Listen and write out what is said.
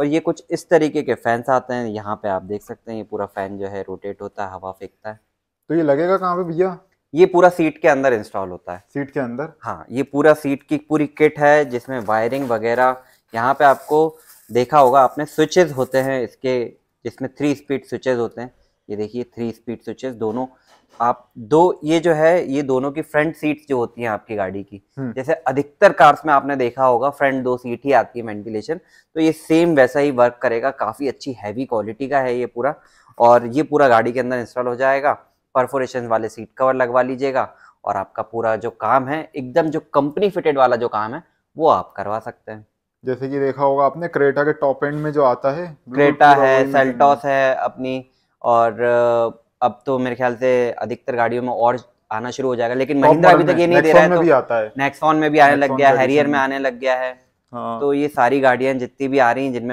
और ये कुछ इस तरीके के फैंस आते हैं यहाँ पे आप देख सकते हैं ये पूरा फैन जो है रोटेट होता है हवा फेंकता है तो ये लगेगा कहाँ पे भैया ये पूरा सीट के अंदर इंस्टॉल होता है सीट के अंदर हाँ ये पूरा सीट की पूरी किट है जिसमें वायरिंग वगैरह यहाँ पे आपको देखा होगा आपने स्विचेज होते हैं इसके जिसमें थ्री स्पीड स्विचेज होते हैं ये देखिए थ्री स्पीड स्विचेस दोनों आप दो ये जो है ये दोनों की फ्रंट सीट्स जो होती हैं आपकी गाड़ी की हम्म। जैसे अधिकतर कार्स में आपने देखा होगा फ्रंट दो सीट ही आती है वेंटिलेशन तो ये सेम वैसा ही वर्क करेगा काफ़ी अच्छी हैवी क्वालिटी का है ये पूरा और ये पूरा गाड़ी के अंदर इंस्टॉल हो जाएगा परफोरेशन वाले सीट कवर लगवा लीजिएगा और आपका पूरा जो काम है एकदम जो कंपनी फिटेड वाला जो काम है वो आप करवा सकते हैं जैसे कि देखा होगा आपने क्रेटा के टॉप एंड में जो आता है क्रेटा है सेल्टॉस है अपनी और अब तो मेरे ख्याल से अधिकतर गाड़ियों में और आना शुरू हो जाएगा लेकिन महिंद्रा अभी तक ये नहीं दे रहा है तो आता है नेक्सॉन में भी आने लग गया हैरियर में आने लग गया है हाँ। तो ये सारी गाड़ियां जितनी भी आ रही हैं जिनमें